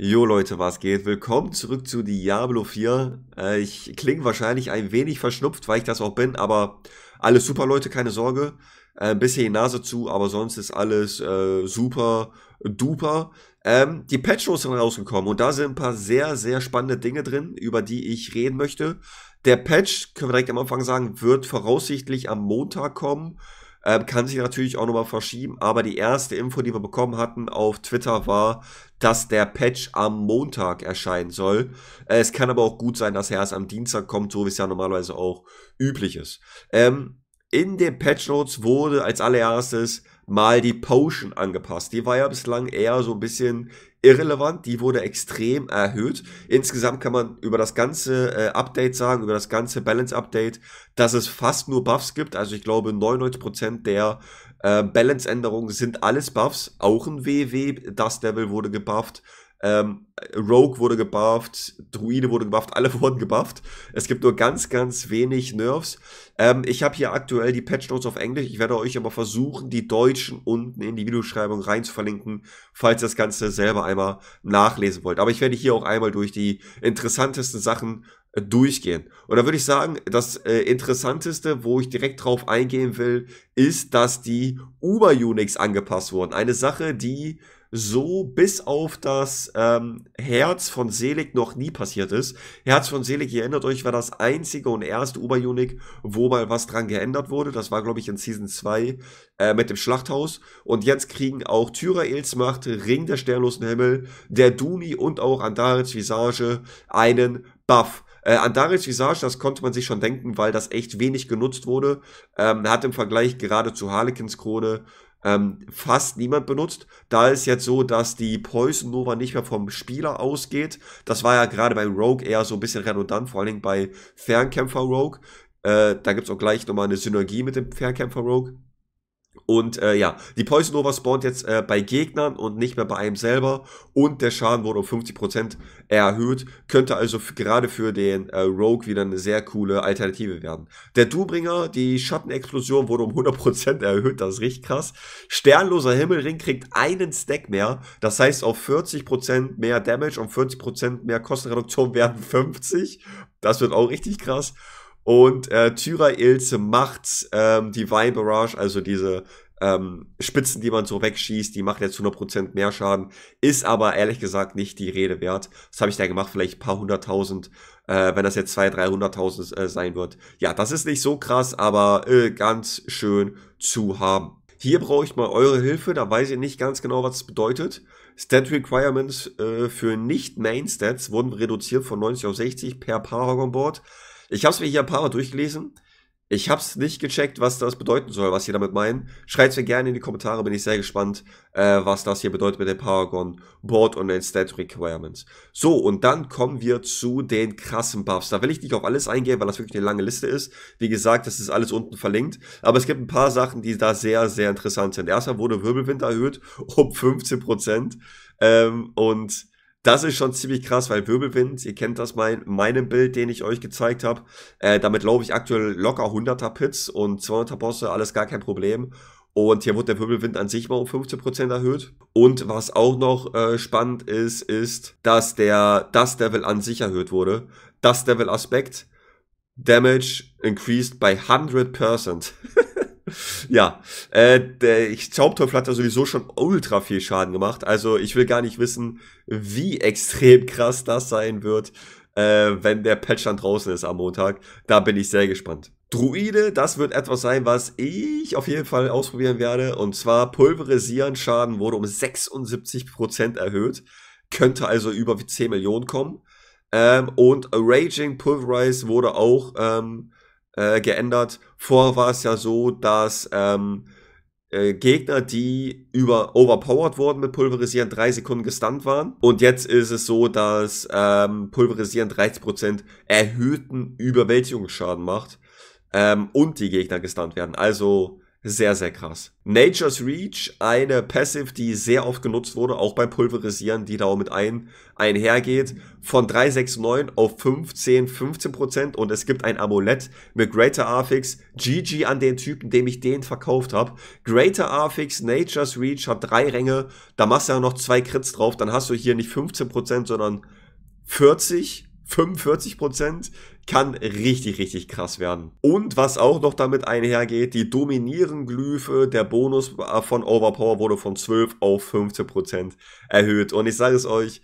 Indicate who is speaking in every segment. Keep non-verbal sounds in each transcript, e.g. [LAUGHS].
Speaker 1: Jo Leute, was geht? Willkommen zurück zu Diablo 4. Äh, ich klinge wahrscheinlich ein wenig verschnupft, weil ich das auch bin, aber alles super Leute, keine Sorge. Äh, bisschen die Nase zu, aber sonst ist alles äh, super duper. Ähm, die Patchos sind rausgekommen und da sind ein paar sehr, sehr spannende Dinge drin, über die ich reden möchte. Der Patch, können wir direkt am Anfang sagen, wird voraussichtlich am Montag kommen. Ähm, kann sich natürlich auch nochmal verschieben, aber die erste Info, die wir bekommen hatten auf Twitter war, dass der Patch am Montag erscheinen soll. Äh, es kann aber auch gut sein, dass er erst am Dienstag kommt, so wie es ja normalerweise auch üblich ist. Ähm, in den Patch Notes wurde als allererstes mal die Potion angepasst. Die war ja bislang eher so ein bisschen irrelevant, die wurde extrem erhöht. Insgesamt kann man über das ganze äh, Update sagen, über das ganze Balance Update, dass es fast nur Buffs gibt. Also ich glaube 99% der äh, Balance-Änderungen sind alles Buffs. Auch ein WW, das Devil wurde gebufft. Ähm, Rogue wurde gebufft, Druide wurde gebufft, alle [LAUGHS] wurden gebufft. Es gibt nur ganz, ganz wenig Nerfs. Ähm, ich habe hier aktuell die Patch Notes auf Englisch. Ich werde euch aber versuchen, die deutschen unten in die Videobeschreibung rein zu verlinken, falls ihr das Ganze selber einmal nachlesen wollt. Aber ich werde hier auch einmal durch die interessantesten Sachen durchgehen. Und da würde ich sagen, das äh, Interessanteste, wo ich direkt drauf eingehen will, ist, dass die Uber-Unix angepasst wurden. Eine Sache, die so bis auf das ähm, Herz von Selig noch nie passiert ist. Herz von Selig, ihr erinnert euch, war das einzige und erste Uber-Unic, wo mal was dran geändert wurde. Das war, glaube ich, in Season 2 äh, mit dem Schlachthaus. Und jetzt kriegen auch Tyraels Macht, Ring der sternlosen Himmel, der Duni und auch Andarits Visage einen Buff. Äh, Andaris Visage, das konnte man sich schon denken, weil das echt wenig genutzt wurde. Ähm, hat im Vergleich gerade zu Harlequins Krone ähm, fast niemand benutzt. Da ist jetzt so, dass die Poison Nova nicht mehr vom Spieler ausgeht. Das war ja gerade bei Rogue eher so ein bisschen redundant, vor allen Dingen bei Fernkämpfer Rogue. Äh, da es auch gleich nochmal eine Synergie mit dem Fernkämpfer Rogue. Und äh, ja, die Poison Nova spawnt jetzt äh, bei Gegnern und nicht mehr bei einem selber. Und der Schaden wurde um 50% erhöht. Könnte also gerade für den äh, Rogue wieder eine sehr coole Alternative werden. Der Dubringer, die Schattenexplosion wurde um 100% erhöht. Das ist richtig krass. Sternloser Himmelring kriegt einen Stack mehr. Das heißt, auf 40% mehr Damage und 40% mehr Kostenreduktion werden 50. Das wird auch richtig krass. Und äh, Tyra Ilze macht ähm, die Vibe-Barrage, also diese ähm, Spitzen, die man so wegschießt, die macht jetzt 100% mehr Schaden, ist aber ehrlich gesagt nicht die Rede wert. Was habe ich da gemacht? Vielleicht ein paar hunderttausend, äh, wenn das jetzt zwei, dreihunderttausend äh, sein wird. Ja, das ist nicht so krass, aber äh, ganz schön zu haben. Hier brauche ich mal eure Hilfe, da weiß ich nicht ganz genau, was es bedeutet. Stat Requirements äh, für Nicht-Main-Stats wurden reduziert von 90 auf 60 per Paragon-Board. Ich habe es mir hier ein paar Mal durchgelesen. Ich habe es nicht gecheckt, was das bedeuten soll, was sie damit meinen. Schreibt es mir gerne in die Kommentare, bin ich sehr gespannt, äh, was das hier bedeutet mit dem Paragon Board und den Stat Requirements. So, und dann kommen wir zu den krassen Buffs. Da will ich nicht auf alles eingehen, weil das wirklich eine lange Liste ist. Wie gesagt, das ist alles unten verlinkt. Aber es gibt ein paar Sachen, die da sehr, sehr interessant sind. Erstmal wurde Wirbelwind erhöht um 15%. Ähm, und das ist schon ziemlich krass, weil Wirbelwind, ihr kennt das mein, meinem Bild, den ich euch gezeigt habe, äh, damit laufe ich aktuell locker 100er Pits und 200er Bosse, alles gar kein Problem. Und hier wurde der Wirbelwind an sich mal um 15% erhöht. Und was auch noch äh, spannend ist, ist, dass der das Devil an sich erhöht wurde. Das Devil Aspekt, Damage increased by 100%. [LAUGHS] [LAUGHS] Ja, äh, der Zaubteufel hat ja sowieso schon ultra viel Schaden gemacht. Also ich will gar nicht wissen, wie extrem krass das sein wird, äh, wenn der Patch dann draußen ist am Montag. Da bin ich sehr gespannt. Druide, das wird etwas sein, was ich auf jeden Fall ausprobieren werde. Und zwar Pulverisieren Schaden wurde um 76% erhöht. Könnte also über 10 Millionen kommen. Ähm, und Raging Pulverize wurde auch ähm, äh, geändert. Vorher war es ja so, dass ähm, äh, Gegner, die über overpowered wurden mit Pulverisieren, drei Sekunden gestunt waren. Und jetzt ist es so, dass ähm, Pulverisieren 30% erhöhten Überwältigungsschaden macht ähm, und die Gegner gestunt werden. Also sehr, sehr krass. Nature's Reach, eine Passive, die sehr oft genutzt wurde, auch beim Pulverisieren, die da auch mit ein, einhergeht. Von 369 auf 15, 15 Prozent. Und es gibt ein Amulett mit Greater Affix. GG an den Typen, dem ich den verkauft habe. Greater Affix, Nature's Reach, hat drei Ränge. Da machst du ja noch zwei Crits drauf. Dann hast du hier nicht 15 Prozent, sondern 40 45 Prozent kann richtig, richtig krass werden. Und was auch noch damit einhergeht, die dominieren Glyphe, der Bonus äh, von Overpower wurde von 12 auf 15 Prozent erhöht. Und ich sage es euch,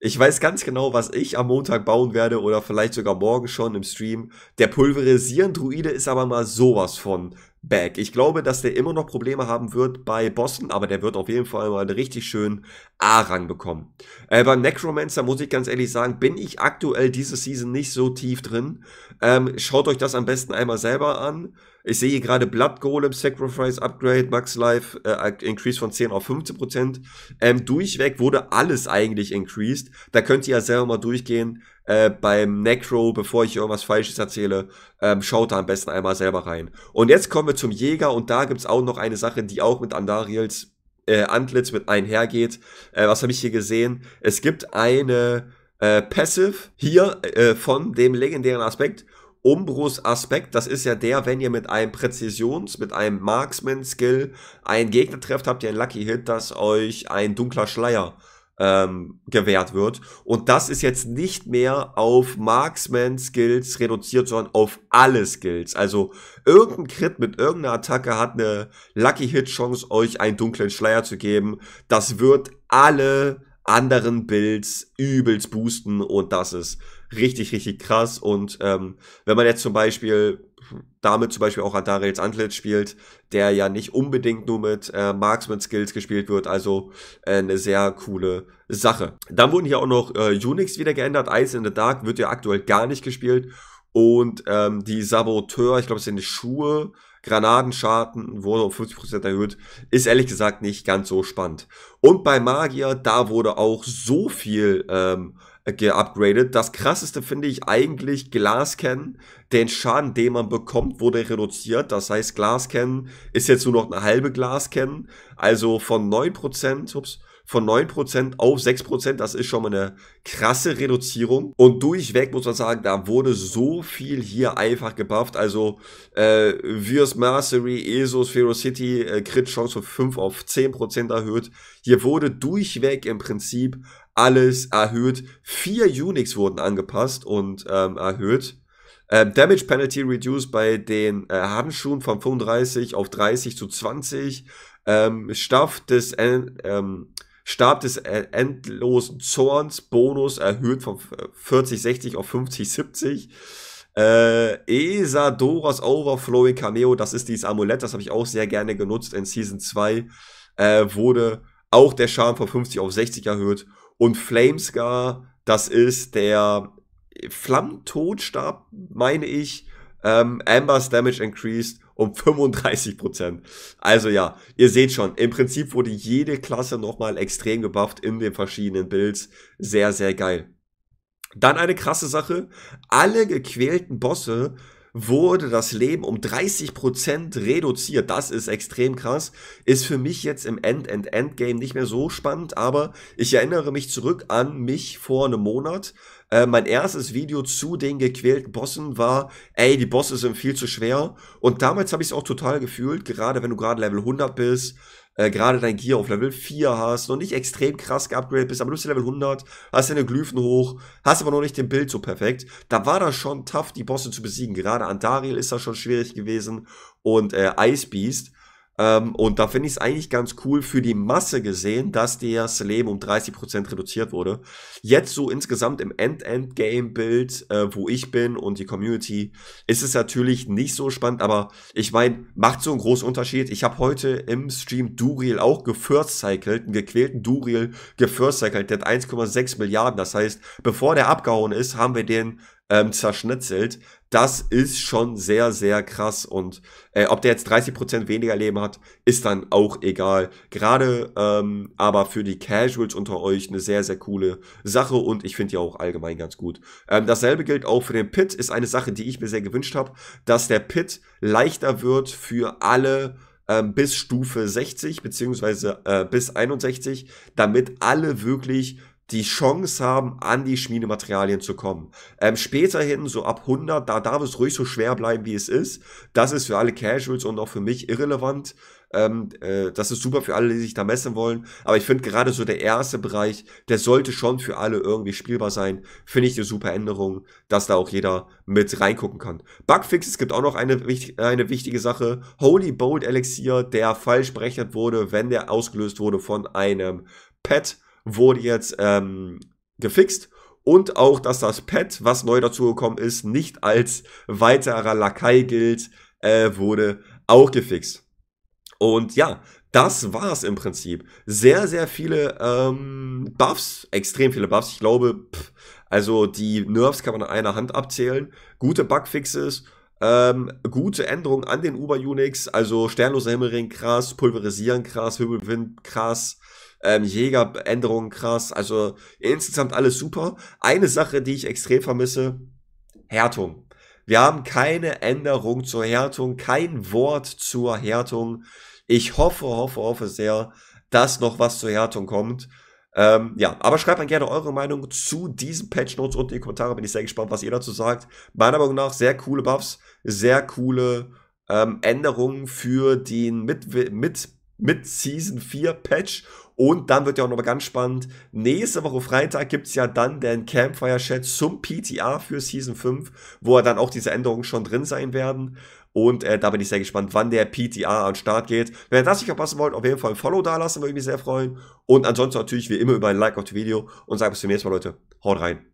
Speaker 1: ich weiß ganz genau, was ich am Montag bauen werde oder vielleicht sogar morgen schon im Stream. Der Pulverisieren-Druide ist aber mal sowas von back. Ich glaube, dass der immer noch Probleme haben wird bei Boston, aber der wird auf jeden Fall mal einen richtig schönen A-Rang bekommen. Äh, beim Necromancer muss ich ganz ehrlich sagen, bin ich aktuell diese Season nicht so tief drin. Ähm, schaut euch das am besten einmal selber an. Ich sehe hier gerade Blood Golem, Sacrifice, Upgrade, Max Life, äh, Increase von 10 auf 15 Ähm, durchweg wurde alles eigentlich increased. Da könnt ihr ja selber mal durchgehen. Äh, beim Necro, bevor ich irgendwas Falsches erzähle, ähm, schaut da am besten einmal selber rein. Und jetzt kommen wir zum Jäger und da gibt's auch noch eine Sache, die auch mit Andariels äh, Antlitz mit einhergeht. Äh, was habe ich hier gesehen? Es gibt eine äh, Passive hier äh, von dem legendären Aspekt Umbros Aspekt, das ist ja der, wenn ihr mit einem Präzisions, mit einem Marksman Skill einen Gegner trefft, habt ihr einen Lucky Hit, dass euch ein dunkler Schleier ähm, gewährt wird. Und das ist jetzt nicht mehr auf Marksman-Skills reduziert, sondern auf alle Skills. Also irgendein Crit mit irgendeiner Attacke hat eine Lucky Hit-Chance, euch einen dunklen Schleier zu geben. Das wird alle anderen Builds übelst boosten und das ist richtig, richtig krass. Und ähm, wenn man jetzt zum Beispiel damit zum Beispiel auch Andareels Antlitz spielt, der ja nicht unbedingt nur mit äh, Marksman Skills gespielt wird, also äh, eine sehr coole Sache. Dann wurden hier auch noch äh, Unix wieder geändert, Ice in the Dark wird ja aktuell gar nicht gespielt und ähm, die Saboteur, ich glaube, es sind die Schuhe, Granatenschaden wurde um 50% erhöht. Ist ehrlich gesagt nicht ganz so spannend. Und bei Magier, da wurde auch so viel ähm, äh, geupgradet. Das krasseste finde ich eigentlich Glascan den Schaden, den man bekommt, wurde reduziert. Das heißt, Glaskennen ist jetzt nur noch eine halbe Glaskennen. Also von 9%, ups, von 9% auf 6%, das ist schon mal eine krasse Reduzierung. Und durchweg muss man sagen, da wurde so viel hier einfach gebufft. Also äh, Virus Mercery, Esos, Ferocity, äh, Crit-Chance von 5 auf 10% erhöht. Hier wurde durchweg im Prinzip alles erhöht. Vier Unix wurden angepasst und ähm, erhöht. Ähm, Damage Penalty Reduce bei den äh, Handschuhen von 35 auf 30 zu 20. Ähm, Staff des, ähm, Stab des äh, endlosen Zorns Bonus erhöht von 40, äh, 60 auf 50, 70. Äh, Esadoras Overflowing Cameo, das ist dieses Amulett, das habe ich auch sehr gerne genutzt in Season 2, äh, wurde auch der Schaden von 50 auf 60 erhöht. Und Flamescar, das ist der Flammentonstab, meine ich, ähm, Ambers Damage increased um 35%. Also ja, ihr seht schon, im Prinzip wurde jede Klasse nochmal extrem gebufft in den verschiedenen Builds. Sehr, sehr geil. Dann eine krasse Sache. Alle gequälten Bosse wurde das Leben um 30% reduziert. Das ist extrem krass. Ist für mich jetzt im End-End-End-Game nicht mehr so spannend, aber ich erinnere mich zurück an mich vor einem Monat. Äh, mein erstes Video zu den gequälten Bossen war, ey, die Bosse sind viel zu schwer. Und damals habe ich es auch total gefühlt, gerade wenn du gerade Level 100 bist, äh, gerade dein Gear auf Level 4 hast, noch nicht extrem krass geupgradet bist, aber du bist Level 100, hast deine Glyphen hoch, hast aber noch nicht den Bild so perfekt, da war das schon tough, die Bosse zu besiegen. Gerade Andariel ist da schon schwierig gewesen und äh, Ice Beast ähm, und da finde ich es eigentlich ganz cool für die Masse gesehen, dass der Slam um 30% reduziert wurde. Jetzt so insgesamt im End-End-Game-Bild, äh, wo ich bin und die Community, ist es natürlich nicht so spannend, aber ich meine, macht so einen großen Unterschied. Ich habe heute im Stream Duriel auch gefirst-cycelt, einen gequälten Duriel gefirst-cycelt, der hat 1,6 Milliarden. Das heißt, bevor der abgehauen ist, haben wir den ähm, zerschnitzelt. Das ist schon sehr, sehr krass. Und äh, ob der jetzt 30% weniger Leben hat, ist dann auch egal. Gerade ähm, aber für die Casuals unter euch eine sehr, sehr coole Sache und ich finde die auch allgemein ganz gut. Ähm, dasselbe gilt auch für den Pit, ist eine Sache, die ich mir sehr gewünscht habe, dass der Pit leichter wird für alle ähm, bis Stufe 60 beziehungsweise äh, bis 61, damit alle wirklich die Chance haben, an die Schmiedematerialien zu kommen. Ähm, späterhin, so ab 100, da darf es ruhig so schwer bleiben, wie es ist. Das ist für alle Casuals und auch für mich irrelevant. Ähm, äh, das ist super für alle, die sich da messen wollen. Aber ich finde gerade so der erste Bereich, der sollte schon für alle irgendwie spielbar sein. Finde ich eine super Änderung, dass da auch jeder mit reingucken kann. Bugfixes gibt auch noch eine, eine wichtige Sache. Holy Bolt Elixier, der falsch berechnet wurde, wenn der ausgelöst wurde von einem Pet wurde jetzt ähm, gefixt und auch, dass das Pad, was neu dazugekommen ist, nicht als weiterer Lakai gilt, äh, wurde auch gefixt. Und ja, das war es im Prinzip. Sehr, sehr viele ähm, Buffs, extrem viele Buffs. Ich glaube, pff, also die Nerves kann man an einer Hand abzählen. Gute Bugfixes, ähm, gute Änderungen an den Uber-Unix, also sternloser Himmelring krass, Pulverisieren krass, Wirbelwind krass, ähm, Jägeränderungen krass. Also insgesamt alles super. Eine Sache, die ich extrem vermisse, Härtung. Wir haben keine Änderung zur Härtung, kein Wort zur Härtung. Ich hoffe, hoffe, hoffe sehr, dass noch was zur Härtung kommt. Ähm, ja, aber schreibt mal gerne eure Meinung zu diesen Patch Notes unten in die Kommentare. Bin ich sehr gespannt, was ihr dazu sagt. Meiner Meinung nach sehr coole Buffs, sehr coole ähm, Änderungen für den mit, mit mit Season 4 Patch. Und dann wird ja auch nochmal ganz spannend. Nächste Woche Freitag gibt es ja dann den Campfire Chat zum PTA für Season 5, wo er dann auch diese Änderungen schon drin sein werden. Und äh, da bin ich sehr gespannt, wann der PTA an Start geht. Wenn ihr das nicht verpassen wollt, auf jeden Fall ein Follow da lassen, würde ich mich sehr freuen. Und ansonsten natürlich wie immer über ein Like auf das Video und sage bis zum nächsten Mal, Leute. Haut rein.